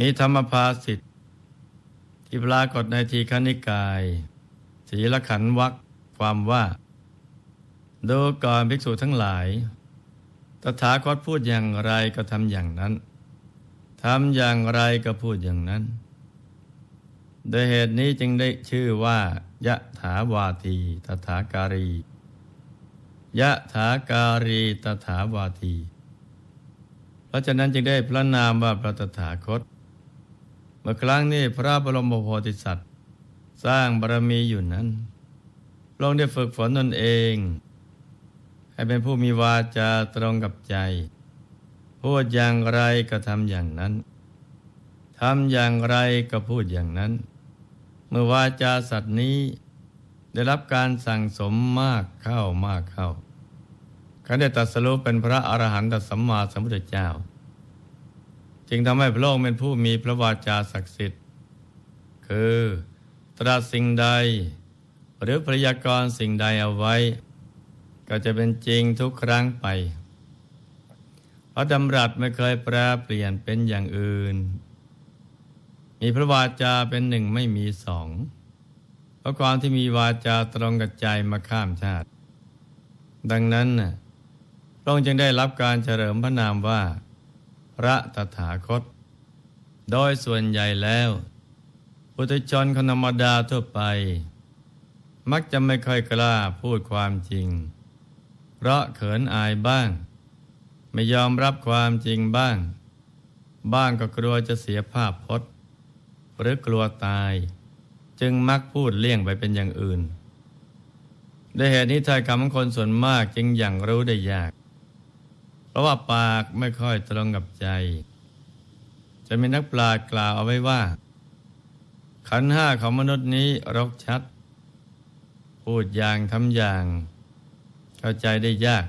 มีธรรมภาสิทธิ์ที่ปรากฏในทีคณิกายศีลขันวักความว่าดูก่อนภิกษุทั้งหลาย ตถาคตพูดอย่างไรก็ทำอย่างนั้นทำอย่างไรก็พูดอย่างนั้นโดยเหตุนี้จึงได้ชื่อว่ายะถาวาที ตถาการียะถาการี ตถาวาที เพราะฉะนั้นจึงได้พระนามว่าพระตถาคตเมื่อครั้งนี้พระบรมโพธิสัตว์สร้างบารมีอยู่นั้น ลองได้ฝึกฝนตนเอง ให้เป็นผู้มีวาจาตรงกับใจ พูดอย่างไรก็ทำอย่างนั้นทำอย่างไรก็พูดอย่างนั้น เมื่อวาจาสัตว์นี้ ได้รับการสั่งสมมากเข้ามากเข้าขาได้ตัดสรุปเป็นพระอรหันตสัมมาสัมพุทธเจ้าจึงทำให้พระองค์เป็นผู้มีพระวาจาศักดิ์สิทธิ์ คือตรัสสิ่งใดหรือพยากรณ์สิ่งใดเอาไว้ ก็จะเป็นจริงทุกครั้งไปพระดำรัสไม่เคยแปรเปลี่ยนเป็นอย่างอื่น มีพระวาจาเป็นหนึ่งไม่มีสอง เพราะความที่มีวาจาตรงกับใจมาข้ามชาติ ดังนั้น พระองค์จึงได้รับการเฉลิมพระนามว่าพระตถาคต โดยส่วนใหญ่แล้วปุถุชนคนธรรมดาทั่วไป มักจะไม่ค่อยกล้าพูดความจริง เพราะเขินอายบ้าง ไม่ยอมรับความจริงบ้าง บ้างก็กลัวจะเสียภาพพจน์หรือกลัวตาย จึงมักพูดเลี่ยงไปเป็นอย่างอื่นด้วยเหตุนี้ทายคำของคนส่วนมากจึงอย่างรู้ได้ยากเพราะว่าปากไม่ค่อยตรงกับใจ จะมีนักปราชญ์กล่าวเอาไว้ว่า ขันห้าของมนุษย์นี้รกชัด พูดอย่างทำอย่างเข้าใจได้ยาก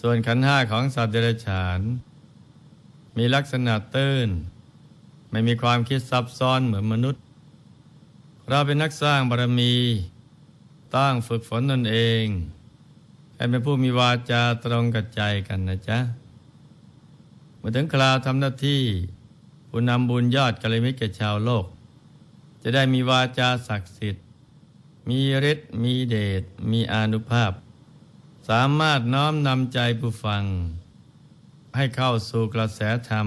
ส่วนขันห้าของสัตว์เดรัจฉาน มีลักษณะตื้น ไม่มีความคิดซับซ้อนเหมือนมนุษย์ เราเป็นนักสร้างบารมีตั้งฝึกฝนตนเองให้เป็นผู้มีวาจาตรงกับใจกันนะจ๊ะเมื่อถึงคราวทำหน้าที่ ผู้นำบุญยอดกัลยาณมิตรแก่ชาวโลก จะได้มีวาจาศักดิ์สิทธิ์ มีฤทธิ์มีเดชมีอนุภาพ สามารถน้อมนำใจผู้ฟัง ให้เข้าสู่กระแสธรรม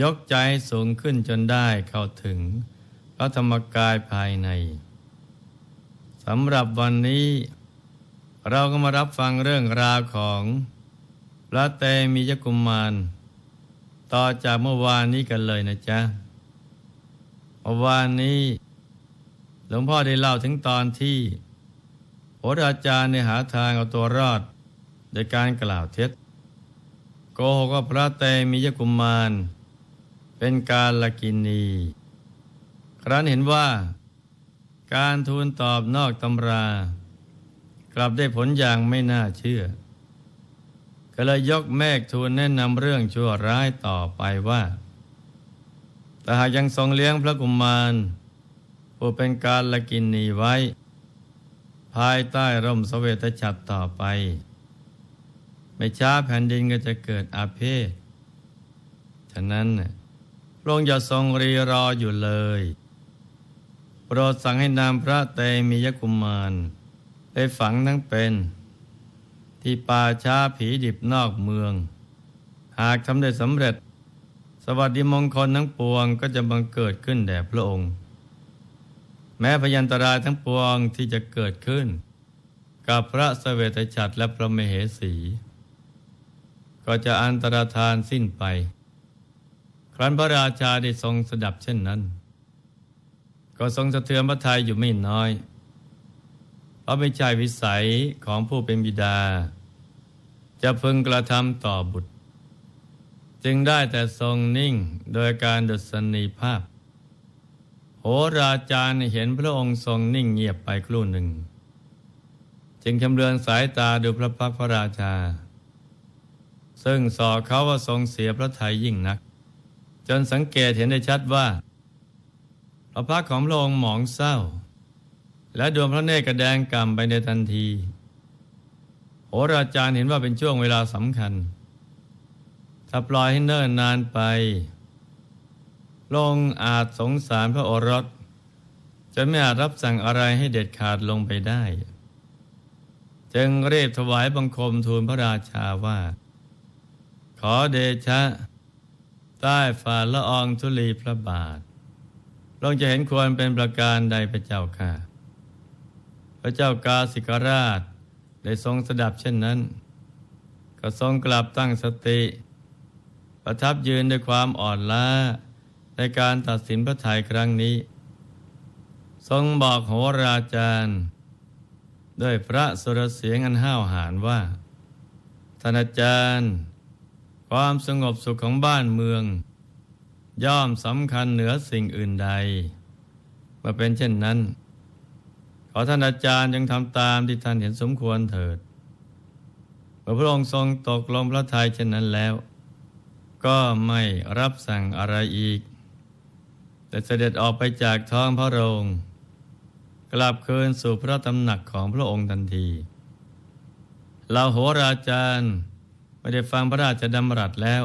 ยกใจสูงขึ้นจนได้เข้าถึงพระธรรมกายภายในสำหรับวันนี้เราก็มารับฟังเรื่องราวของพระเตมียกุมมาร ต่อจากเมื่อวานนี้กันเลยนะจ๊ะ เมื่อวานนี้ หลวงพ่อได้เล่าถึงตอนที่ โหราจารย์ในหาทางเอาตัวรอดโดยการกล่าวเท็จ โกหกว่าพระเตมียกุมาร เป็นการละกินีครั้นเห็นว่า การทูลตอบนอกตำรากลับได้ผลอย่างไม่น่าเชื่อก็เลยยกแมกทูลแนะนำเรื่องชั่วร้ายต่อไปว่า แต่หากยังทรงเลี้ยงพระกุมมารผู้เป็นการละกินนีไว้ ภายใต้ร่มสเวตฉัตรต่อไป ไม่ช้าแผ่นดินก็จะเกิดอาเพศ ฉะนั้น พระองค์อย่าทรงรีรออยู่เลย โปรดสั่งให้นามพระเตมียกุมารไปฝังทั้งเป็น ที่ป่าช้าผีดิบนอกเมือง หากทำได้สำเร็จ สวัสดิมงคลทั้งปวงก็จะบังเกิดขึ้นแด่พระองค์ แม้พยันตรายทั้งปวงที่จะเกิดขึ้น กับพระสเวตฉัตรและพระมเหสี ก็จะอันตรธานสิ้นไป ครั้นพระราชาได้ทรงสดับเช่นนั้น ก็ทรงสะเทือนพระทัยอยู่ไม่น้อยราะเป็นายวิสัยของผู้เป็นบิดา จะพึงกระทำต่อบุตร จึงได้แต่ทรงนิ่งโดยการดุสนีภาพ โหราจารย์เห็นพระองค์ทรงนิ่งเงียบไปครู่หนึ่ง จึงชำเลืองสายตาดูพระพักพระราชา ซึ่งสอเขาว่าทรงเสียพระทัยยิ่งนัก จนสังเกตเห็นได้ชัดว่าพระพักของพระองค์หมองเศร้าและดวงพระเนตรกระแดงกมไปในทันที โหราจารย์เห็นว่าเป็นช่วงเวลาสำคัญถ้าปล่อยให้เนิ่นนานไป ลงอาจสงสารพระโอรส จะไม่อาจรับสั่งอะไรให้เด็ดขาดลงไปได้ จึงเรียบถวายบังคมทูลพระราชาว่า ขอเดชะ ใต้ฝ่าละอองธุลีพระบาท ลงจะเห็นควรเป็นประการใดพระเจ้าค่ะพระเจ้ากาสิกราชได้ทรงสดับเช่นนั้น ก็ทรงกลับตั้งสติ ประทับยืนด้วยความอ่อนล้าในการตัดสินพระทัยครั้งนี้ ทรงบอกโหราจารย์ ด้วยพระสุรเสียงอันห้าวหาญว่าท่านอาจารย์ ความสงบสุขของบ้านเมือง ย่อมสำคัญเหนือสิ่งอื่นใด มาเป็นเช่นนั้นขอท่านอาจารย์ยังทำตาม ที่ท่านเห็นสมควรเถิด เมื่อพระองค์ทรงตกลงพระทัยเช่นนั้นแล้ว ก็ไม่รับสั่งอะไรอีก แต่เสด็จออกไปจากท้องพระโรงกลับคืนสู่พระตำหนักของพระองค์ทันที เราโหราจารย์ไม่ได้ฟังพระราชดำรัสแล้ว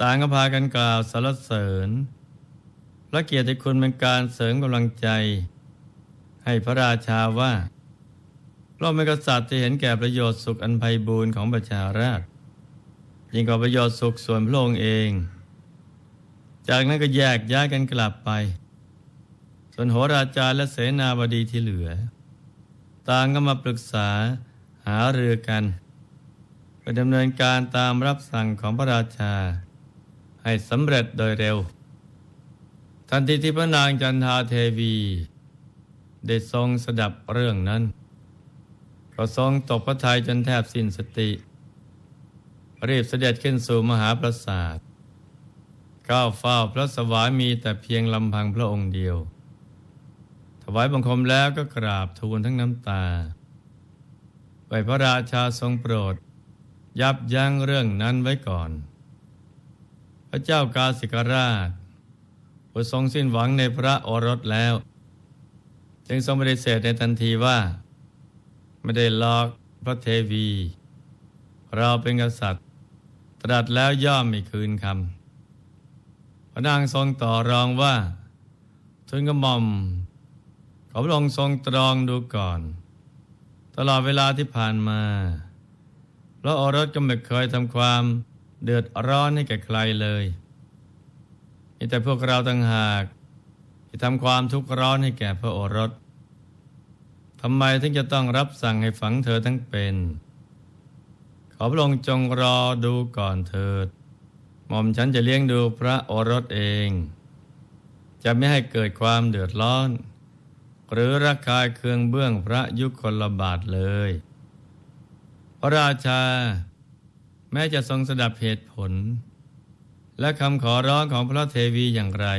ต่างก็พากันกล่าวสรรเสริญพระเกียรติคุณเป็นการเสริมกำลังใจให้พระราชาว่า พระมกษัตริย์จะเห็นแก่ประโยชน์สุข อันไพบูรณ์ของประชาราชยิ่งกว่าประโยชน์สุขส่วนพระองค์เอง จากนั้นก็แยกย้ายกันกลับไป ส่วนโหราจารและเสนาบดีที่เหลือ ต่างก็มาปรึกษาหาเรือกัน่อดำเนินการตามรับสั่งของพระราชา ให้สำเร็จโดยเร็ว ทันทีที่พระนางจันทาเทวีได้ทรงสดับเรื่องนั้นก็ทรงตกพระทัยจนแทบสิ้นสติรีบเสด็จขึ้นสู่มหาปราสาทก้าวเฝ้าพระสวามีแต่เพียงลำพังพระองค์เดียว ถวายบังคมแล้วก็กราบทูลทั้งน้ำตาไปพระราชาทรงโปรดยับยั้งเรื่องนั้นไว้ก่อน พระเจ้ากาสิกราชผู้ทรงสิ้นหวังในพระโอรสแล้วจึงทรงปฏิเสธในทันทีว่า ไม่ได้ลอกพระเทวี เราเป็นกษัตริย์ ตรัสแล้วย่อมไม่คืนคำพระนางทรงต่อรองว่าทุนกระหม่อม ขอพระองค์ทรงตรองดูก่อน ตลอดเวลาที่ผ่านมาพระโอรสก็ไม่เคยทำความเดือดร้อนให้แก่ใครเลยมีแต่พวกเราต่างหากคืทำความทุกข์ร้อนให้แก่พระโอรสทำไมถึงจะต้องรับสั่งให้ฝังเธอทั้งเป็น ขอพระองค์จงรอดูก่อนเถิด หม่อมฉันจะเลี้ยงดูพระโอรสเอง จะไม่ให้เกิดความเดือดร้อน หรือระคายเคืองเบื้องพระยุคลบาทเลย พระราชา แม้จะทรงสดับเหตุผล และคำขอร้องของพระเทวีอย่างไร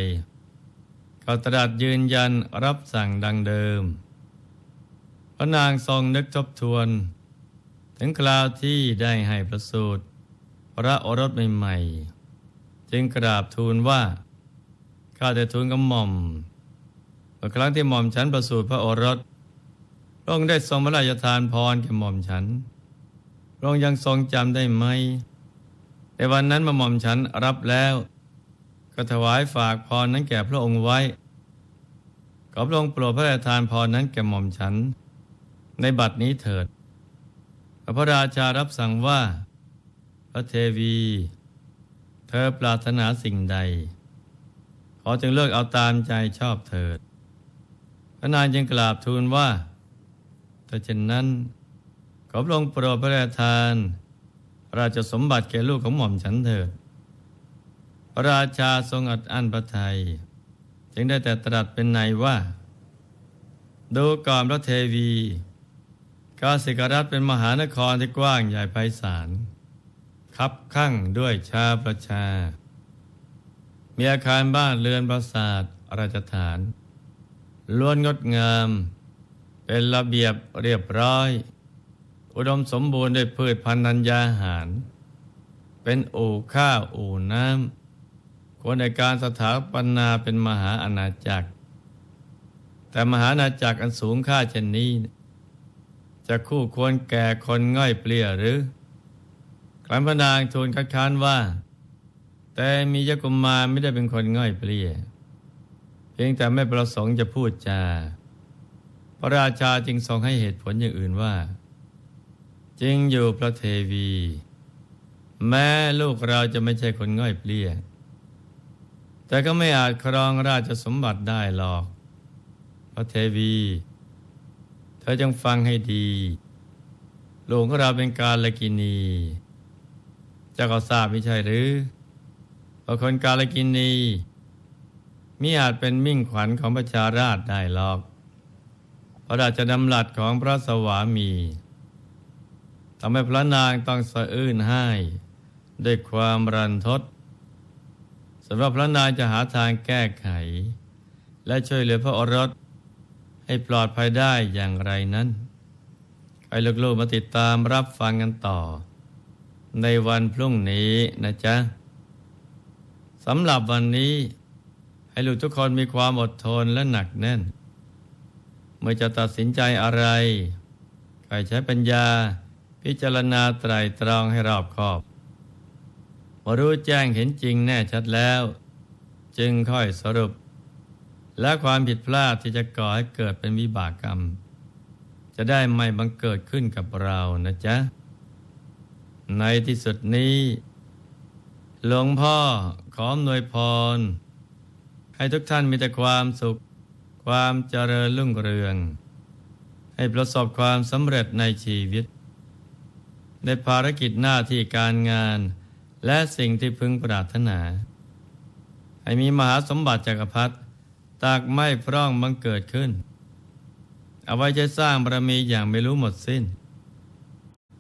กาตรัสยืนยันรับสั่งดังเดิม พระนางทรงนึกทบทวน ถึงคราวที่ได้ให้ประสูตรพระโอรสใหม่ๆจึงกราบทูลว่า ข้าแต่ทูลกับหม่อมเมื่อครั้งที่หม่อมฉันประสูตรพระโอรสพระองค์ได้ทรงพระราชทานพรแก่หม่อมฉันพระองค์ยังทรงจำได้ไหม ในวันนั้นมาหม่อมฉันรับแล้วก็ถวายฝากพรนั้นแก่พระองค์ไว้ ขอพระองค์โปรดพระราชทานพรนั้นแก่หม่อมฉัน ในบัดนี้เถิด พระราชารับสั่งว่า พระเทวี เธอปรารถนาสิ่งใด ขอจึงเลือกเอาตามใจชอบเถิดพระนางจึงกราบทูลว่า ถ้าเช่นนั้น ขอพระองค์โปรดพระราชทาน ราชสมบัติแก่ลูกของหม่อมฉันเถิดราชาทรงอัดอั้นพระทยัยจึงได้แต่ตรัสเป็นในว่า ดูก่อนพระเทวีกาสิกรัฐเป็นมหานครที่กว้างใหญ่ไพศาล คับข้างด้วยชาประชามีอาคารบ้านเรือนปราสาทราชฐานล้วนงดงาม เป็นระเบียบเรียบร้อย อุดมสมบูรณ์ด้วยพืชพันธัญญาหาร เป็นอู่ข้าวอู่น้ำคนในการสถาปนาเป็นมหาอาณาจักร แต่มหาอาณาจักรอันสูงค่าเช่นนี้จะคู่ควรแก่คนง่อยเปลี่ยหรือครั้นพระนางทูลคัดค้านว่า แต่มียกุมมาไม่ได้เป็นคนง่อยเปลี่ย เพียงแต่ไม่ประสงค์จะพูดจาพระราชาจึงทรงให้เหตุผลอย่างอื่นว่าจึงอยู่พระเทวี แม้ลูกเราจะไม่ใช่คนง่อยเปลี่ยแต่ก็ไม่อาจครองราชสมบัติได้หรอกพระเทวี เธอจงฟังให้ดีหลวงของเราเป็นกาลกินีจะก็ทราบไม่ใช่หรือว่าคนกาลกินีมิอาจเป็นมิ่งขวัญของประชาราชได้หรอกเพราะอาจะดำหลัดของพระสวามีทำให้พระนางต้องสะอื้นให้ด้วยความรันทดสำหรับพระนายจะหาทางแก้ไข และช่วยเหลือพระอรสให้ปลอดภัยได้อย่างไรนั้น ไอ้ลูกๆมาติดตามรับฟังกันต่อ ในวันพรุ่งนี้นะจ๊ะสำหรับวันนี้ให้ลูกทุกคนมีความอดทนและหนักแน่น เมื่อจะตัดสินใจอะไรให้ใช้ปัญญาพิจารณาไตรตรองให้รอบคอบอรู้แจ้งเห็นจริงแน่ชัดแล้ว จึงค่อยสรุป และความผิดพลาดที่จะก่อให้เกิดเป็นวิบากกรรม จะได้ไม่บังเกิดขึ้นกับเรานะจ๊ะ ในที่สุดนี้ หลวงพ่อขอหนวยพร ให้ทุกท่านมีแต่ความสุข ความเจริญรุ่งเรือง ให้ประสบความสำเร็จในชีวิต ในภารกิจหน้าที่การงานและสิ่งที่พึงปรารถนา ให้มีมหาสมบัติจักรพรรดิตากไม่พร่องบังเกิดขึ้น เอาไว้ใช้สร้างบารมีอย่างไม่รู้หมดสิ้น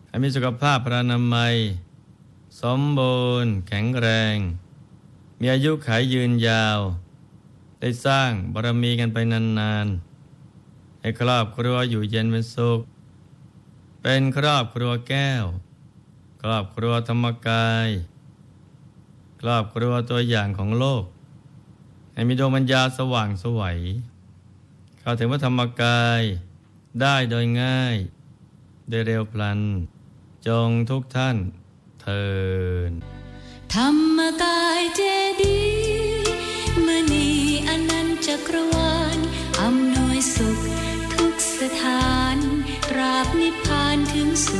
ให้มีสุขภาพพระนามัยสมบูรณ์ แข็งแรง มีอายุขายยืนยาว ได้สร้างบารมีกันไปนานๆ ให้ครอบครัวอยู่เย็นเป็นสุขเป็นครอบครัวแก้วครอบครัวธรรมกายครอบครัวตัวอย่างของโลกให้มีดวงวัญญาสว่างสวัยเข้าถึงพระธรรมกายได้โดยง่ายโดยเร็วพลันจงทุกท่านเทินธรรมกายเจดีมณีอนันจักรวาลอำนวยสุขทุกสถานตราบนิพพานถึงสุ